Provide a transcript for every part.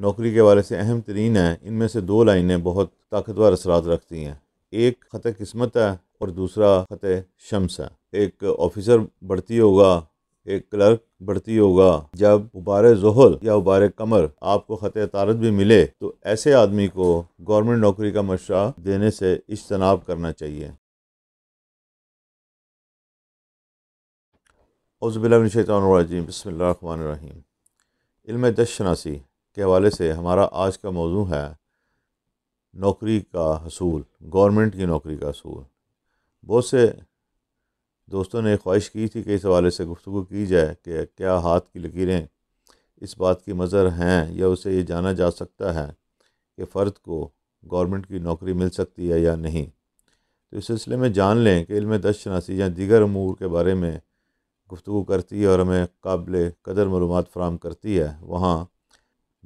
नौकरी के हवाले से अहम तरीन हैं इनमें से दो लाइनें बहुत ताकतवर असरात रखती हैं एक ख़त किस्मत है और दूसरा ख़त शम्स है एक ऑफिसर बढ़ती होगा एक क्लर्क बढ़ती होगा जब उबार जहल या उबार कमर आपको ख़त तारत भी मिले तो ऐसे आदमी को गवर्नमेंट नौकरी का मशा देने से इज्तनाब करना चाहिए उज़बिल्लाशैतरजीम बसमीम इल्म के हवाले से हमारा आज का मौजू है नौकरी का हसूल गवर्नमेंट की नौकरी का हसूल बहुत से दोस्तों ने ख्वाहिश की थी कि इस हवाले से गुफ्तु की जाए कि क्या हाथ की लकीरें इस बात की मज़र हैं या उसे ये जाना जा सकता है कि फ़र्द को गवर्नमेंट की नौकरी मिल सकती है या नहीं तो इस सिलसिले में जान लें कि इलम दश शनासी या दीगर अमूर के बारे में गुफ्तु करती है और हमें काबिल कदर मालूम फ़राम करती है वहाँ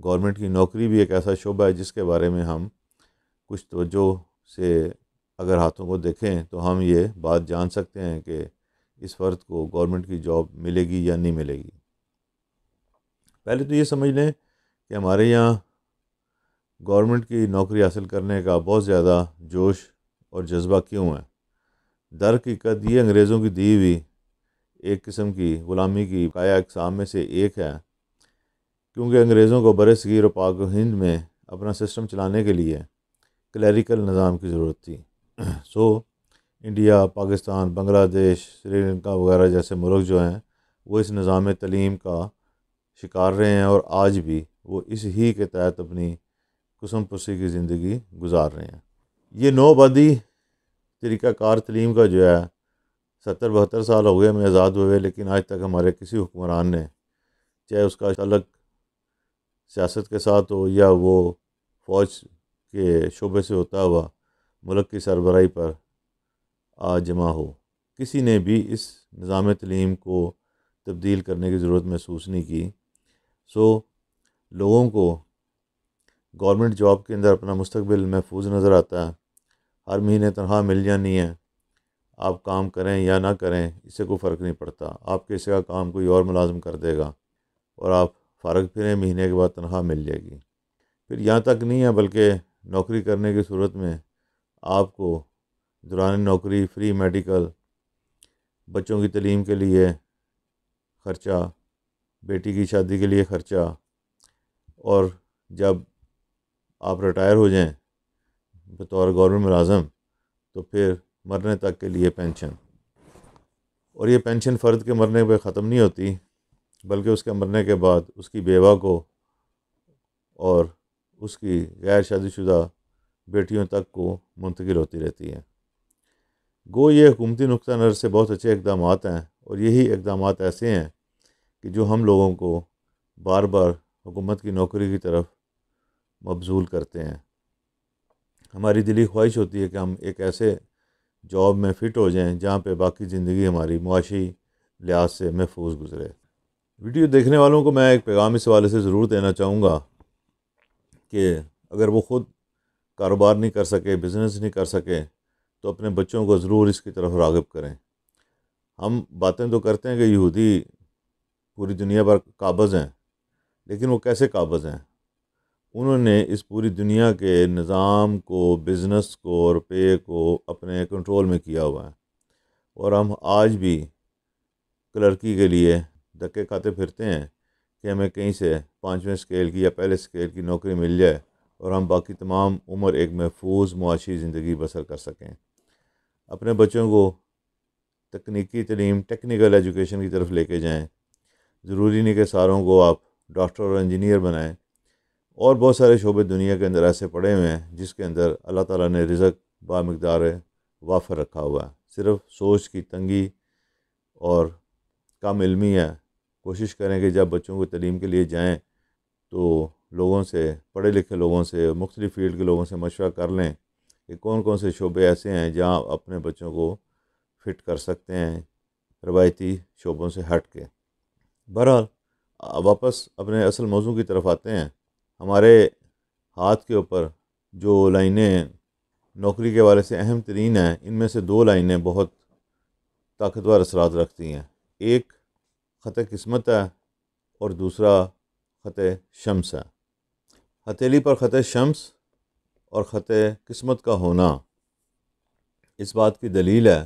गवर्नमेंट की नौकरी भी एक ऐसा शोबा है जिसके बारे में हम कुछ तोजो से अगर हाथों को देखें तो हम ये बात जान सकते हैं कि इस फर्द को गवर्नमेंट की जॉब मिलेगी या नहीं मिलेगी पहले तो ये समझ लें कि हमारे यहाँ गवर्नमेंट की नौकरी हासिल करने का बहुत ज़्यादा जोश और जज्बा क्यों है दर की कद ये अंग्रेज़ों की दी हुई एक किस्म की ग़ुलामी की काया अकसाम में से एक है क्योंकि अंग्रेज़ों को बरसगीर और पाक हिंद में अपना सिस्टम चलाने के लिए क्लैरिकल निज़ाम की ज़रूरत थी सो इंडिया पाकिस्तान बांग्लादेश श्रीलंका वगैरह जैसे मुल्क जो हैं वो इस निज़ाम तलीम का शिकार रहे हैं और आज भी वो इस ही के तहत अपनी कुसम पुसी की ज़िंदगी गुजार रहे हैं ये नौबदी तरीक़ाकार तलीम का जो है सत्तर बहत्तर साल हो गए हमें आज़ाद हुए लेकिन आज तक हमारे किसी हुक्मरान ने चाहे उसका तलक सियासत के साथ हो या वो फ़ौज के शोबे से होता हुआ मुल्क की सरबराही पर आ जमा हो किसी ने भी इस निज़ाम तलीम को तब्दील करने की ज़रूरत महसूस नहीं की सो लोगों को गवर्नमेंट जॉब के अंदर अपना मुस्तबिल महफूज नज़र आता है हर महीने तनख्वाह मिल जानी है आप काम करें या ना करें इससे कोई फ़र्क नहीं पड़ता आपके इसका काम कोई और मुलाजम कर देगा और आप फ़ारग फिर महीने के बाद तनख्वाह मिल जाएगी फिर यहाँ तक नहीं है बल्कि नौकरी करने की सूरत में आपको दौरान नौकरी फ्री मेडिकल बच्चों की तलीम के लिए ख़र्चा बेटी की शादी के लिए ख़र्चा और जब आप रिटायर हो जाएं बतौर गवर्नमेंट मुलाजम तो फिर मरने तक के लिए पेंशन और ये पेंशन फ़र्द के मरने पर ख़त्म नहीं होती बल्कि उसके मरने के बाद उसकी बेवा को और उसकी गैर शादीशुदा बेटियों तक को मुंतकिल होती रहती है गो ये हुकूमती नुक़ नज़र से बहुत अच्छे इकदाम हैं और यही इकदाम ऐसे हैं कि जो हम लोगों को बार बार हुकूमत की नौकरी की तरफ मबजूल करते हैं हमारी दिली ख्वाहिश होती है कि हम एक ऐसे जॉब में फ़िट हो जाएं जहाँ पे बाकी ज़िंदगी हमारी मुआशी लिहाज से महफूज गुजरे वीडियो देखने वालों को मैं एक पैगाम इस हवाले से ज़रूर देना चाहूँगा कि अगर वो ख़ुद कारोबार नहीं कर सके बिज़नेस नहीं कर सके तो अपने बच्चों को ज़रूर इसकी तरफ रागब करें हम बातें तो करते हैं कि यहूदी पूरी दुनिया पर काबज़ हैं लेकिन वो कैसे काबज़ हैं उन्होंने इस पूरी दुनिया के निज़ाम को बिज़नेस को और पे को अपने कंट्रोल में किया हुआ है और हम आज भी क्लर्की के लिए धक्के खाते फिरते हैं कि हमें कहीं से पाँचवें स्केल की या पहले स्केल की नौकरी मिल जाए और हम बाकी तमाम उम्र एक महफूज मुआशी ज़िंदगी बसर कर सकें अपने बच्चों को तकनीकी तलीम टेक्निकल एजुकेशन की तरफ लेके जाएं ज़रूरी नहीं कि सारों को आप डॉक्टर और इंजीनियर बनाएं और बहुत सारे शोबे दुनिया के अंदर ऐसे पड़े हुए हैं जिसके अंदर अल्लाह ताला ने रिज़क बामकदार वाफर रखा हुआ है सिर्फ सोच की तंगी और कम इलमी है कोशिश करें कि जब बच्चों को तलीम के लिए जाएँ तो लोगों से पढ़े लिखे लोगों से मुख्तु फील्ड के लोगों से मशवरा कर लें कि कौन कौन से शोबे ऐसे हैं जहाँ अपने बच्चों को फिट कर सकते हैं रवायती शोबों से हट के बहरहाल वापस अपने असल मौजू की तरफ आते हैं हमारे हाथ के ऊपर जो लाइनें नौकरी के हवाले से अहम तरीन हैं इनमें से दो लाइनें बहुत ताकतवर असरात रखती हैं एक ख़त किस्मत और दूसरा ख़त शम्स है हथेली पर ख़त शम्स और ख़त किस्मत का होना इस बात की दलील है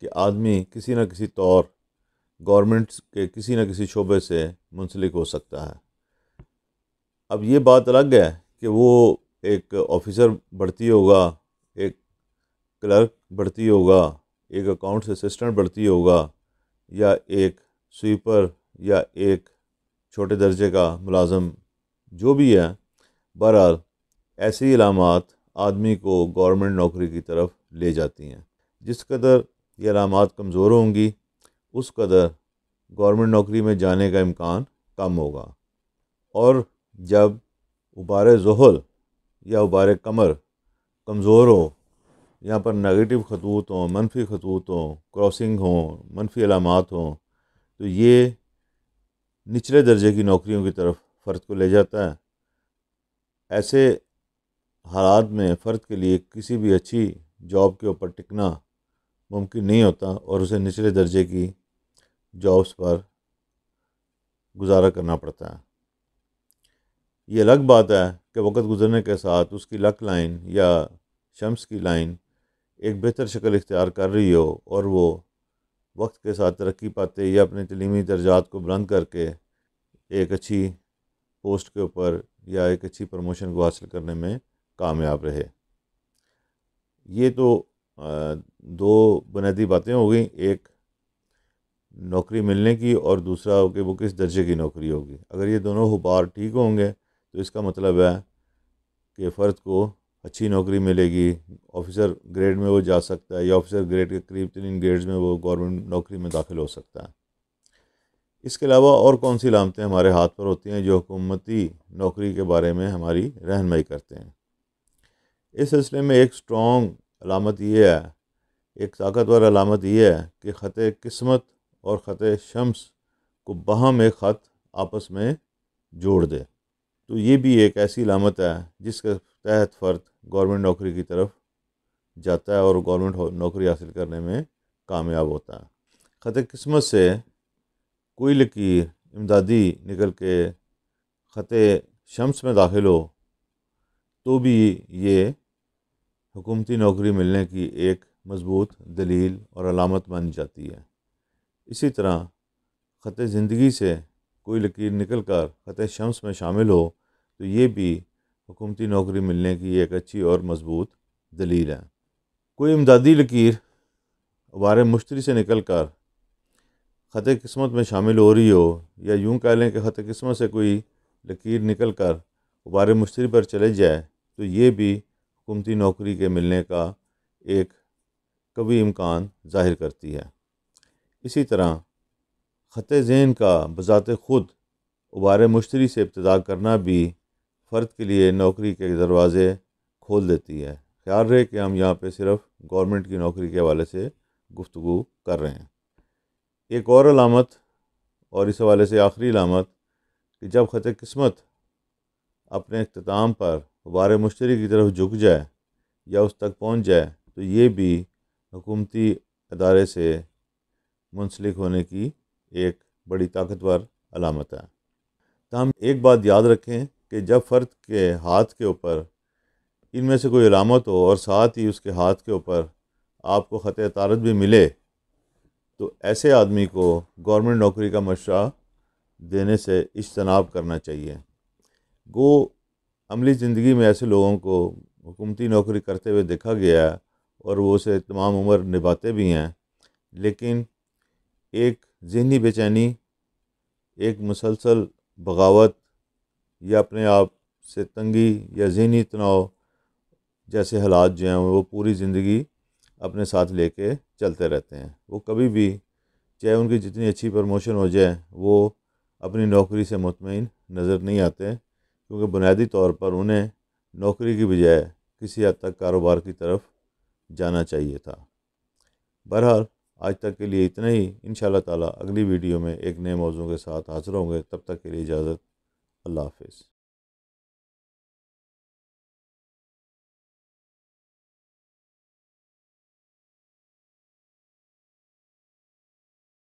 कि आदमी किसी न किसी तौर गवर्नमेंट्स के किसी न किसी शोबे से मुंसलिक हो सकता है अब ये बात अलग है कि वो एक ऑफिसर बढ़ती होगा एक क्लर्क बढ़ती होगा एक अकाउंट्स असिस्टेंट बढ़ती होगा या एक स्वीपर या एक छोटे दर्जे का मुलाजम जो भी है बहरहाल ऐसी इलामत आदमी को गवर्नमेंट नौकरी की तरफ ले जाती हैं जिस कदर ये अलामत कमज़ोर होंगी उस कदर गवर्नमेंट नौकरी में जाने का इम्कान कम होगा और जब उबार जहल या उबार कमर कमज़ोर हो यहाँ पर नेगेटिव खतूत हों मनफी खतूत हों क्रॉसिंग हों मनफी अलामत हों तो ये निचले दर्जे की नौकरियों की तरफ फ़र्द को ले जाता है ऐसे हालात में फ़र्द के लिए किसी भी अच्छी जॉब के ऊपर टिकना मुमकिन नहीं होता और उसे निचले दर्जे की जॉब्स पर गुजारा करना पड़ता है ये अलग बात है कि वक्त गुजरने के साथ उसकी लक लाइन या शम्स की लाइन एक बेहतर शक्ल इख्तियार कर रही हो और वो वक्त के साथ तरक्की पाते या अपने तलीमी दर्जात को बुलंद करके एक अच्छी पोस्ट के ऊपर या एक अच्छी प्रमोशन को हासिल करने में कामयाब रहे ये तो दो बुनियादी बातें हो गई एक नौकरी मिलने की और दूसरा हो कि वो किस दर्जे की नौकरी होगी अगर ये दोनों हुबार ठीक होंगे तो इसका मतलब है कि फ़र्द को अच्छी नौकरी मिलेगी ऑफिसर ग्रेड में वो जा सकता है या ऑफिसर ग्रेड के करीब तीन ग्रेड्स में वो गवर्नमेंट नौकरी में दाखिल हो सकता है इसके अलावा और कौन सी लामतें हमारे हाथ पर होती हैं जो हुकूमती नौकरी के बारे में हमारी रहनमई करते हैं इस सिलसिले में एक स्ट्रॉन्ग अलामत ये है एक ताकतवर अलामत ये है कि ख़त किस्मत और ख़त शम्स को बहम एक ख़त आपस में जोड़ दे तो ये भी एक ऐसी लामत है जिसके तहत फ़र्द गवर्नमेंट नौकरी की तरफ जाता है और गवर्नमेंट नौकरी हासिल करने में कामयाब होता है ख़त किस्मत से कोई लकीर इमदादी निकल के ख़त शम्स में दाखिल हो तो भी ये हुकूमती नौकरी मिलने की एक मजबूत दलील और अलामत बन जाती है इसी तरह ख़त ज़िंदगी से कोई लकीर निकल कर ख़त शम्स में शामिल हो तो ये भी हुकूमती नौकरी मिलने की एक अच्छी और मजबूत दलील है कोई इमदादी लकीर वार मुश्तरी से निकल कर ख़त किस्मत में शामिल हो रही हो या यूँ कह लें कि ख़त किस्मत से कोई लकीर निकल कर वार मुश्तरी पर चले जाए तो ये भी हुकूमती नौकरी के मिलने का एक कभी इम्कान ज़ाहिर करती है इसी तरह ख़त जेन का बज़ात ख़ुद उबार मुश्तरी से इब्तदा करना भी फ़र्द के लिए नौकरी के दरवाज़े खोल देती है ख्याल रहे कि हम यहाँ पे सिर्फ गवर्नमेंट की नौकरी के हवाले से गुफ्तु कर रहे हैं एक और अलामत और इस हवाले से आखिरी अलामत कि जब ख़त किस्मत अपने अख्ताम पर वार मुश्तरी की तरफ झुक जाए या उस तक पहुँच जाए तो ये भी हुकूमती अदारे से मुंसलिक होने की एक बड़ी ताकतवर अलामत है तो हम एक बात याद रखें कि जब फ़र्द के हाथ के ऊपर इनमें से कोई अलामत हो और साथ ही उसके हाथ के ऊपर आपको ख़त तारत भी मिले तो ऐसे आदमी को गवर्नमेंट नौकरी का मशा देने से इजतनाब करना चाहिए गो अमली ज़िंदगी में ऐसे लोगों को हुकूमती नौकरी करते हुए देखा गया है और वो उसे तमाम उम्र निभाते भी हैं लेकिन एक जहनी बेचैनी एक मुसलसल बगावत या अपने आप से तंगी या जहनी तनाव जैसे हालात जो हैं वो पूरी ज़िंदगी अपने साथ लेके चलते रहते हैं वो कभी भी चाहे उनकी जितनी अच्छी प्रमोशन हो जाए वो अपनी नौकरी से मुतमिन नज़र नहीं आते क्योंकि बुनियादी तौर पर उन्हें नौकरी की बजाय किसी हद तक कारोबार की तरफ जाना चाहिए था बहरहाल आज तक के लिए इतना ही इन ताला अगली वीडियो में एक नए मौजू के साथ हाजिर होंगे तब तक के लिए इजाज़त अल्लाह हाफिज़